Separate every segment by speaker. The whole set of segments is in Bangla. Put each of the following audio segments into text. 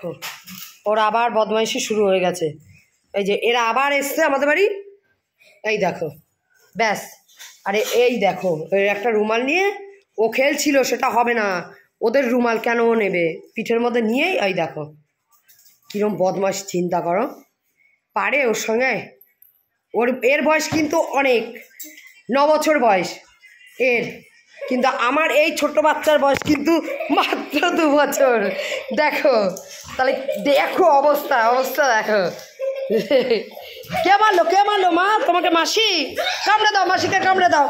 Speaker 1: দেখো ওর আবার বদমাইশি শুরু হয়ে গেছে এই যে এরা আবার এসছে আমাদের বাড়ি এই দেখো ব্যাস আরে এই দেখো এর একটা রুমাল নিয়ে ও খেলছিল সেটা হবে না ওদের রুমাল কেন ও নেবে পিঠের মধ্যে নিয়েই এই দেখো কীরম বদমাস চিন্তা করো পারে ওর সঙ্গে ওর এর বয়স কিন্তু অনেক ন বছর বয়স এর কিন্তু আমার এই ছোট বাচ্চার বয়স কিন্তু মাত্র দু বছর দেখো তাহলে দেখো অবস্থা অবস্থা দেখো কে মারলো কে মারলো মা তোমাকে মাসি কামড়ে দাও মাসিকে কামড়ে দাও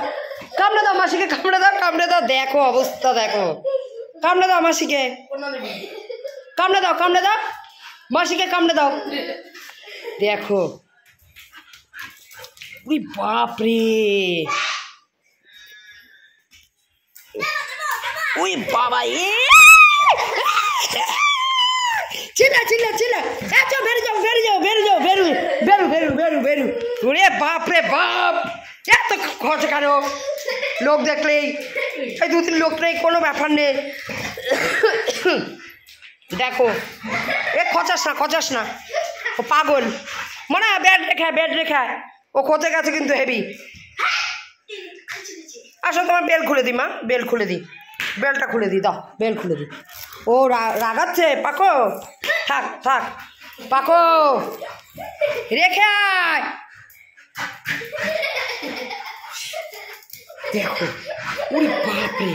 Speaker 1: কামড়ে দাও মাসিকে কামড়ে দাও কামড়ে দাও দেখো অবস্থা দেখো কামড়ে দাও মাসিকে কামড়ে দাও কামড়ে দাও মাসিকে কামড়ে দাও দেখো বাপরে ওই বাবা এ চিল্লা চিল্লা চিল্লা আচ্ছা বেরো যাও বেরো যাও বেরো যাও বেরো বেরো বেরো বেরো বেরো ওরে বাপ রে বাপ এত খরচ কেন লোক দেখলেই এই দু তিন লোক নেই কোনো ব্যাপার নেই দেখো এ খচাস না খচাস না ও পাগল মনে হয় ব্যাট রেখা ব্যাট রেখা ও খোঁজে গেছে কিন্তু হেভি আসো তোমার বেল খুলে দিই মা বেল খুলে দিই বেলটা খুলে দিই দাও বেল খুলে দিই ও রাগাচ্ছে পাকো থাক থাক পাকো রেখে দেখো উড়ি বাপরে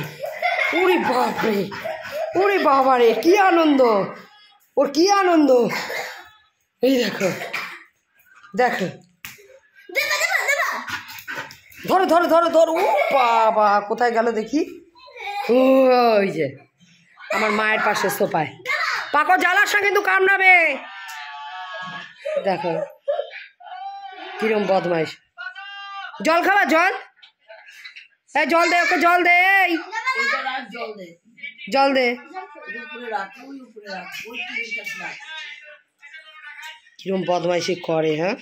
Speaker 1: উড়ি বাপরে উড়ি রে কি আনন্দ ওর কি আনন্দ এই দেখো দেখো ধরো ধরো ধরো ধরো ও বাবা কোথায় গেল দেখি ওই যে আমার মায়ের পাশে সোপায় পাকো সঙ্গে কিন্তু কামড়াবে দেখো কিরম বদমাইশ জল খাবা জল হ্যাঁ জল দে ওকে জল দে জল দে কিরম বদমাইশি করে হ্যাঁ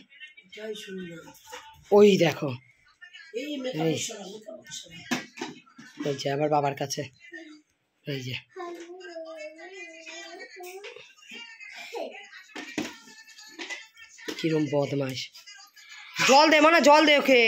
Speaker 1: ওই দেখো আমার বাবার কাছে এই যে কিরম বদমাস জল দে মানে জল দে ওকে